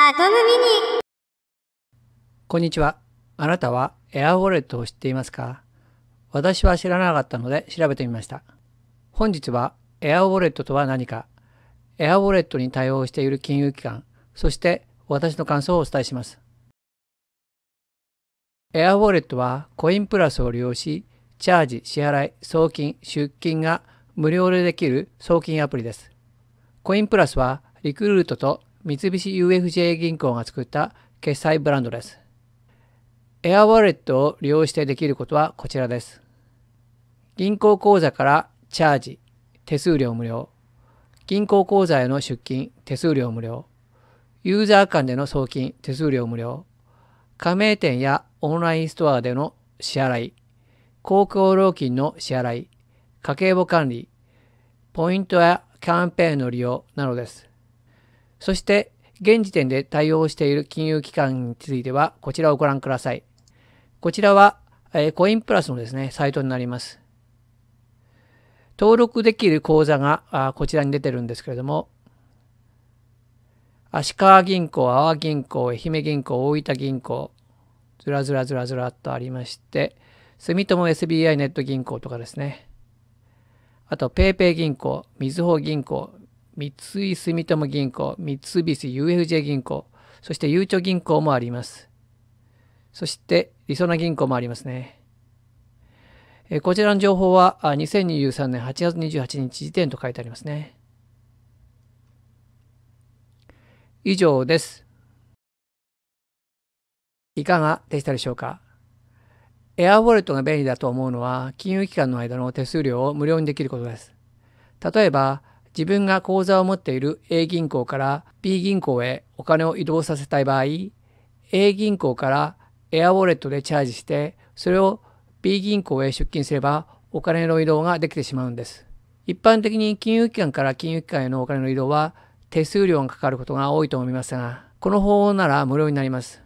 アトムミニこんにちは。あなたはエアウォレットを知っていますか私は知らなかったので調べてみました。本日はエアウォレットとは何か、エアウォレットに対応している金融機関、そして私の感想をお伝えします。エアウォレットはコインプラスを利用し、チャージ、支払い、送金、出金が無料でできる送金アプリです。コインプラスはリクルートと三菱 UFJ 銀行が作った決済ブランドです。エアウォレットを利用してできることはこちらです。銀行口座からチャージ、手数料無料。銀行口座への出金、手数料無料。ユーザー間での送金、手数料無料。加盟店やオンラインストアでの支払い。公共料金の支払い。家計簿管理。ポイントやキャンペーンの利用などです。そして、現時点で対応している金融機関については、こちらをご覧ください。こちらは、えー、コインプラスのですね、サイトになります。登録できる口座があこちらに出てるんですけれども、足川銀行、阿波銀行、愛媛銀行、大分銀行、ずらずらずらずらっとありまして、住友 SBI ネット銀行とかですね。あと、PayPay 銀行、みずほ銀行、三井住友銀行、三菱 UFJ 銀行、そしてゆうちょ銀行もあります。そして、りそな銀行もありますね。えこちらの情報は2023年8月28日時点と書いてありますね。以上です。いかがでしたでしょうかエアウォレットが便利だと思うのは金融機関の間の手数料を無料にできることです。例えば自分が口座を持っている A 銀行から B 銀行へお金を移動させたい場合、A 銀行からエアウォレットでチャージして、それを B 銀行へ出金すればお金の移動ができてしまうんです。一般的に金融機関から金融機関へのお金の移動は手数料がかかることが多いと思いますが、この方法なら無料になります。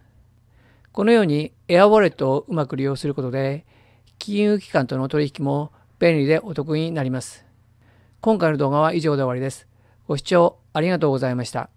このようにエアウォレットをうまく利用することで、金融機関との取引も便利でお得になります。今回の動画は以上で終わりです。ご視聴ありがとうございました。